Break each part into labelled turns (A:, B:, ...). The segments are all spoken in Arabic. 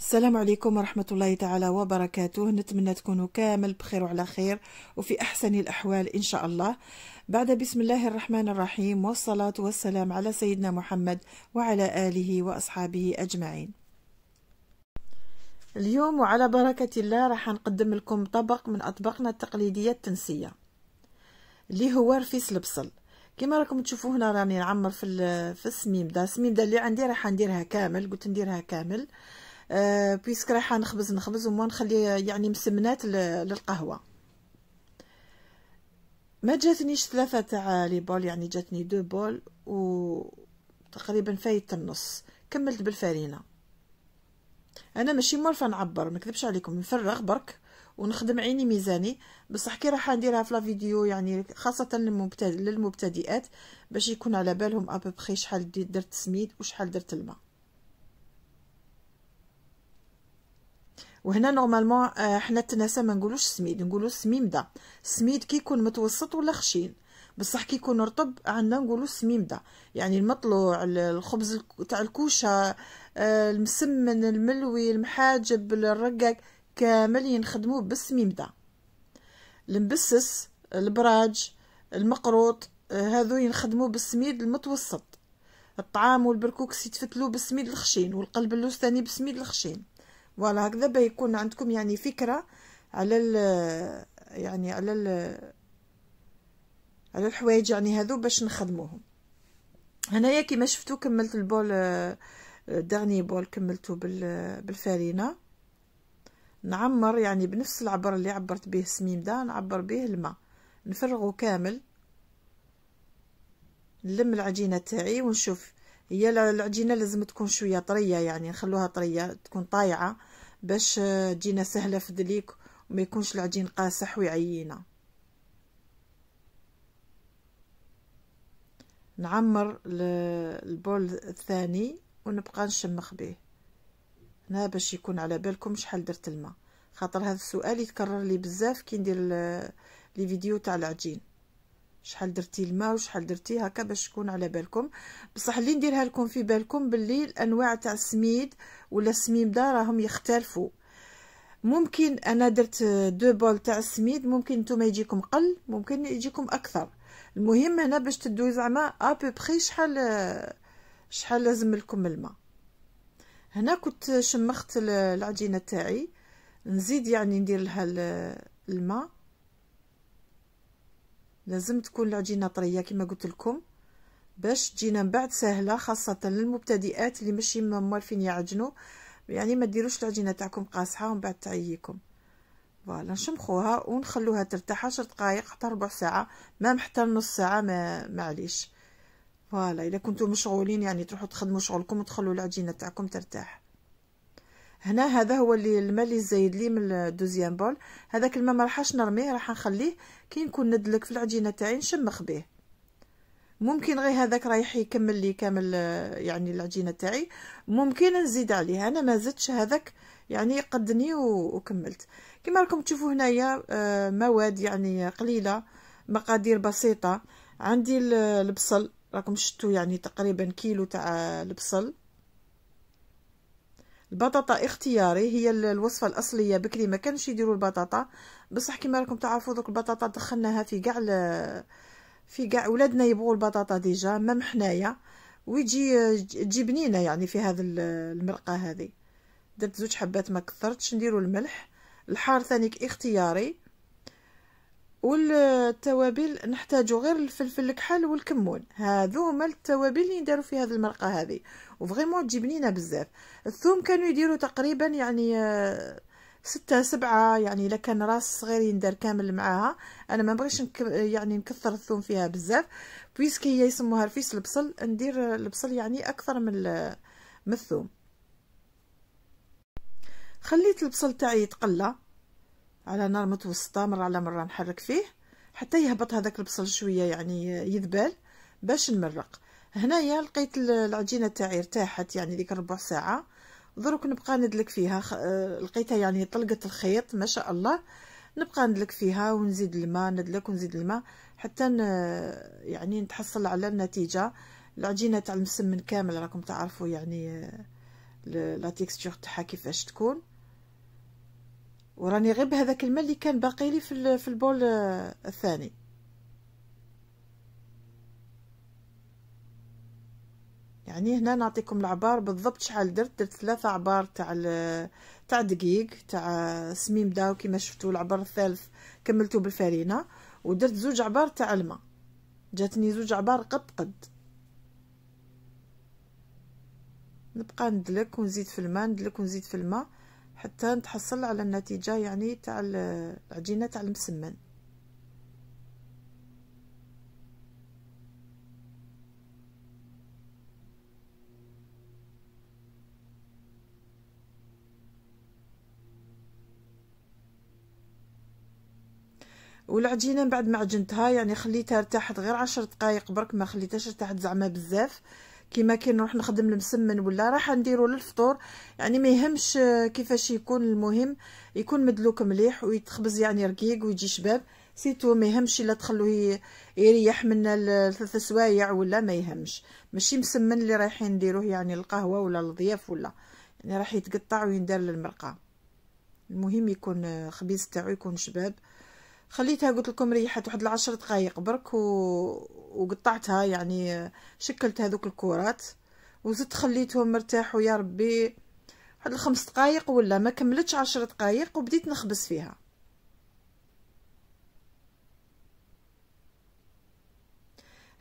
A: السلام عليكم ورحمة الله تعالى وبركاته نتمنى تكونوا كامل بخير وعلى خير وفي أحسن الأحوال إن شاء الله بعد بسم الله الرحمن الرحيم والصلاة والسلام على سيدنا محمد وعلى آله وأصحابه أجمعين اليوم وعلى بركة الله راح نقدم لكم طبق من أطباقنا التقليدية التنسية اللي هو رفيس البصل كما راكم تشوفوا هنا راني نعمر في ده السميم ده اللي عندي راح نديرها كامل قلت نديرها كامل آه آه، بيسك رايحه نخبز نخبز وما نخلي يعني مسمنات للقهوه ما جاتنيش ثلاثه تاع لي بول يعني جاتني دو بول و تقريبا فايت النص كملت بالفارينه انا ماشي مرفه نعبر ما نكذبش عليكم نفرغ برك ونخدم عيني ميزاني بصح كي راح نديرها في لا فيديو يعني خاصه للمبتدئات باش يكون على بالهم ابوبخي شحال درت سميد وشحال درت الماء وهنا نورمالمون آه، حنا التناسه ما نقولوش سميد نقولو سميمده السميد كي يكون متوسط ولا خشين بصح كي يكون رطب عندنا نقولو سميمده يعني المطلوع الخبز تاع الكوشه آه، المسمن الملوي المحاجب الرقاق كامل ينخدمو بالسميمده المبسس البراج المقروط آه، هذو ينخدمو بالسميد المتوسط الطعام والبركوكس يتفتلو بالسميد الخشين والقلب اللوستاني تاني بالسميد الخشين فوالا هكذا بيكون عندكم يعني فكرة على ال يعني على ال على الحوايج يعني هذو باش نخدموهم هنايا كيما شفتو كملت البول دعني بول كملته بالفرينه نعمر يعني بنفس العبر اللي عبرت به السميم ده نعبر به الماء نفرغه كامل نلم العجينه تاعي ونشوف هي العجينه لازم تكون شويه طريه يعني نخلوها طريه تكون طايعه باش تجينا سهله في دليك وما يكونش العجين قاسح ويعيينا نعمر البول الثاني ونبقى نشمخ به هنا باش يكون على بالكم شحال درت الماء خاطر هذا السؤال يتكرر لي بزاف كي ندير لي فيديو تاع العجين شحال درتي الماء وشحال درتي هكا باش تكون على بالكم بصح اللي نديرها لكم في بالكم باللي الانواع تاع السميد ولا السميمده راهم يختلفوا ممكن انا درت دو بول تاع السميد ممكن نتوما يجيكم قل ممكن يجيكم اكثر المهم هنا باش تدوي زعما ابوبخي شحال شحال لازم لكم الماء هنا كنت شمخت العجينه تاعي نزيد يعني ندير لها الماء لازم تكون العجينه طريه كما قلت لكم باش تجينا من بعد سهله خاصه للمبتدئات اللي ماشي موالفين يعجنوا يعني ما ديروش العجينه تاعكم قاصحه ومن بعد تعييكم فوالا نشمخوها ونخلوها ترتاح 10 دقائق حتى ربع ساعه ما حتى نص ساعه ما معليش فوالا اذا كنتو مشغولين يعني تروحوا تخدموا شغلكم وتخلوا العجينه تاعكم ترتاح هنا هذا هو اللي الماء اللي زايد لي من الدوزيام بول هذاك الماء ما راحش نرميه راح نخليه كي نكون ندلك في العجينه تاعي نشمخ به ممكن غير هذاك رايح يكمل لي كامل يعني العجينه تاعي ممكن نزيد عليه انا ما زدتش هذاك يعني قدني وكملت كما راكم تشوفوا هنايا آه، مواد يعني قليله مقادير بسيطه عندي البصل راكم شفتوا يعني تقريبا كيلو تاع البصل البطاطا اختياري هي الوصفه الاصليه بكري ما كانش يديروا البطاطا بصح كيما راكم تعرفوا دوك البطاطا دخلناها في كاع في كاع ولادنا يبغوا البطاطا ديجا مام حنايا ويجي تجي بنينه يعني في هذا المرقه هذه درت زوج حبات ما كثرتش نديروا الملح الحار ثاني اختياري والتوابل نحتاجو غير الفلفل الكحل والكمون هذو هما التوابل اللي نديرو في هذه المرقه هذه وفريمون تجي بنينه بزاف الثوم كانوا يديروا تقريبا يعني آه، ستة سبعة يعني الا كان راس صغير يندار كامل معاها انا ما بغيش نك... يعني نكثر الثوم فيها بزاف بويسك هي يسموها رفيس البصل ندير البصل يعني اكثر من من الثوم خليت البصل تاعي يتقلى على نار متوسطه مره على مره نحرك فيه حتى يهبط هذاك البصل شويه يعني يذبل باش نمرق هنايا لقيت العجينه تاعي ارتاحت يعني ديك ربع ساعه ضرك نبقى ندلك فيها آه، لقيتها يعني طلقت الخيط ما شاء الله نبقى ندلك فيها ونزيد الماء ندلك ونزيد الماء حتى يعني نتحصل على النتيجه العجينه تاع المسمن كامل راكم تعرفوا يعني آه، لا تيكستور تاعها كيفاش تكون وراني غير بهذاك الماء اللي كان باقي لي في في البول آه، الثاني يعني هنا نعطيكم العبار بالضبط شحال درت درت ثلاثة عبار تاع تاع دقيق تاع داو كيما شفتوا العبار الثالث كملته بالفرينه ودرت زوج عبار تاع الماء جاتني زوج عبار قد قد نبقى ندلك ونزيد في الماء ندلك ونزيد في الماء حتى نتحصل على النتيجة يعني تاع العجينة تاع المسمن والعجينه من بعد ما عجنتها يعني خليتها ارتاحت غير عشر دقائق برك ما خليتهاش ارتاحت زعما بزاف كيما كي نروح نخدم المسمن ولا راح نديرو للفطور يعني ما يهمش كيفاش يكون المهم يكون مدلوك مليح ويتخبز يعني رقيق ويجي شباب سيتو ما يهمش الا تخلوه يريح من ثلاث سوايع ولا ما يهمش ماشي مسمن اللي رايحين نديروه يعني القهوه ولا الضياف ولا يعني راح يتقطع ويندار للمرقه المهم يكون خبيز تاعو يكون شباب خليتها قلت لكم ريحت واحد العشر دقائق برك و... وقطعتها يعني شكلت هذوك الكرات وزدت خليتهم مرتاحوا يا ربي واحد الخمس دقائق ولا ما كملتش عشر دقائق وبديت نخبز فيها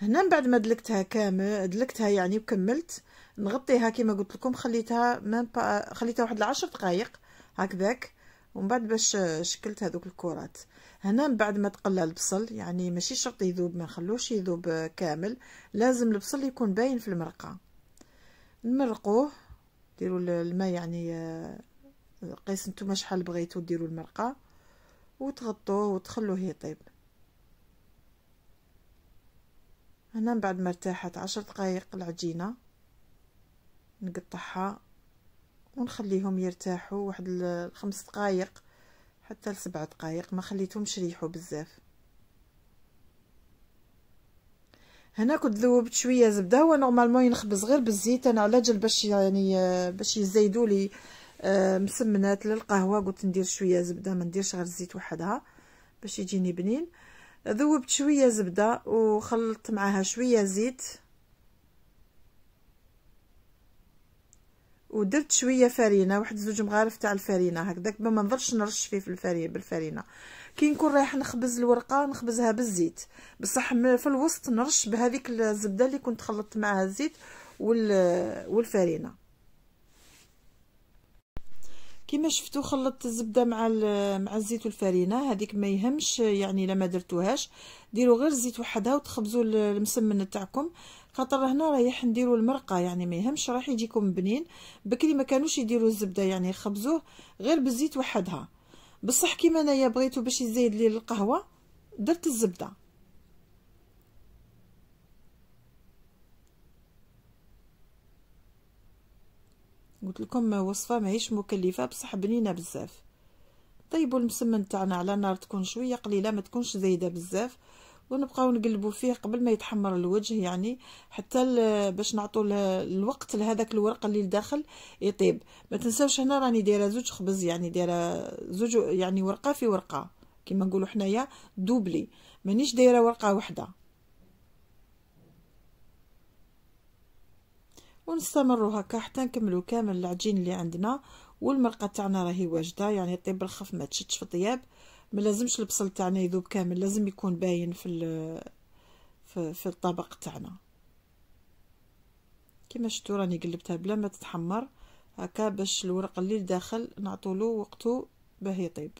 A: هنا من بعد ما دلكتها كامل دلكتها يعني وكملت نغطيها كما قلت لكم خليتها مام خليتها واحد العشر دقائق هكذاك ومن بعد باش شكلت هذوك الكرات هنا من بعد ما تقلى البصل يعني ماشي شرط يذوب ما نخلوش يذوب كامل لازم البصل يكون باين في المرقه نمرقوه ديروا الماء يعني آه، قيس نتوما شحال بغيتو ديروا المرقه وتغطوه وتخلوه يطيب هنا من بعد ما ارتاحت عشر دقائق العجينه نقطعها ونخليهم يرتاحوا واحد الخمس دقائق حتى لسبع دقائق ما خليتهمش يريحوا بزاف هنا كنت ذوبت شويه زبده هو نورمالمون ينخبز غير بالزيت انا على جل باش يعني آه، باش يزيدوا لي آه، مسمنات للقهوه قلت ندير شويه زبده ما نديرش غير الزيت وحدها باش يجيني بنين ذوبت شويه زبده وخلطت معاها شويه زيت ودرت شويه فرينه واحد زوج مغارف تاع الفرينه هكذاك ما نضرش نرش فيه في الفرينه بالفرينه كي نكون رايح نخبز الورقه نخبزها بالزيت بصح في الوسط نرش بهذيك الزبده اللي كنت خلطت معها الزيت والفرينه كما شفتوا خلطت الزبده مع مع الزيت والفرينه هذيك ما يهمش يعني الا درتوهاش ديروا غير الزيت وحدها وتخبزوا المسمن تاعكم خاطر هنا رايح نديرو المرقه يعني ما يهمش راح يجيكم بنين بكري ما كانوش يديروا الزبده يعني يخبزوه غير بالزيت وحدها بصح كيما انايا بغيتو باش يزيد لي القهوه درت الزبده قلت لكم وصفه ماهيش مكلفه بصح بنينه بزاف طيبوا المسمن تاعنا على نار تكون شويه قليله ما تكونش زايده بزاف ونبقاو نقلبوا فيه قبل ما يتحمر الوجه يعني حتى باش نعطوا الوقت لهذاك الورق اللي لداخل يطيب ما تنساوش هنا راني دايره زوج خبز يعني دايره زوج يعني ورقه في ورقه كما نقولوا حنايا دوبلي مانيش دايره ورقه واحده ونستمروا هكا حتى نكملوا كامل العجين اللي عندنا والمرقه تاعنا راهي واجده يعني طيب الخف ما تشدش في الطياب ما لازمش البصل تاعنا يذوب كامل لازم يكون باين في في, في الطبق تاعنا كما شفتوا راني قلبتها بلا ما تتحمر هكا باش الورق اللي لداخل نعطولو وقته باه يطيب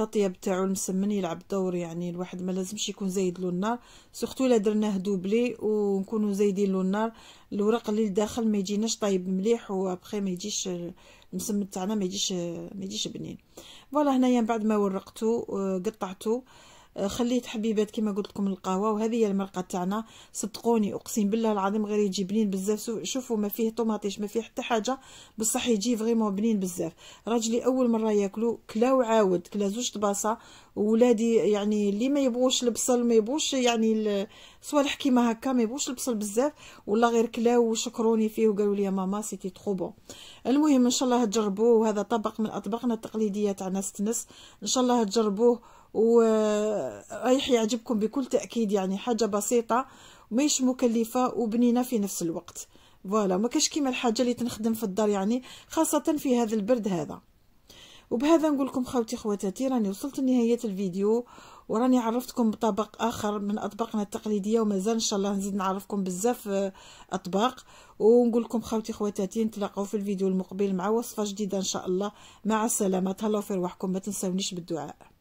A: التطياب تاعو المسمن يلعب دور يعني الواحد ما لازمش يكون زايد له النار سورتو الا درناه دوبلي ونكونوا زايدين له النار الورق اللي لداخل ما يجيناش طايب مليح وابخي ما يجيش المسمن تاعنا ما يجيش ما يجيش بنين فوالا هنايا من بعد ما ورقته آه، قطعته آه، خليت حبيبات كما قلت لكم القهوه وهذه هي المرقه تاعنا صدقوني اقسم بالله العظيم غير يجي بنين بزاف شوفوا ما فيه طوماطيش ما فيه حتى حاجه بصح يجي فريمون بنين بزاف راجلي اول مره ياكلو كلا وعاود كلا زوج طباصه ولادي يعني اللي ما يبغوش البصل ما يبغوش يعني صوالح كيما هكا ما يبغوش البصل بزاف ولا غير كلاو وشكروني فيه وقالوا لي ماما سيتي ترو بون المهم ان شاء الله تجربوه وهذا طبق من اطباقنا التقليديه تاعنا ستنس ان شاء الله تجربوه ورايح يعجبكم بكل تاكيد يعني حاجه بسيطه وماهيش مكلفه وبنينه في نفس الوقت فوالا ما كاش كيما الحاجه اللي تنخدم في الدار يعني خاصه في هذا البرد هذا وبهذا نقول لكم خوتي خواتاتي راني وصلت لنهايه الفيديو وراني عرفتكم بطبق اخر من اطباقنا التقليديه ومازال ان شاء الله نزيد نعرفكم بزاف آه، اطباق ونقول لكم خوتي خواتاتي نتلاقاو في الفيديو المقبل مع وصفه جديده ان شاء الله مع السلامه تهلاو في رواحكم ما تنساونيش بالدعاء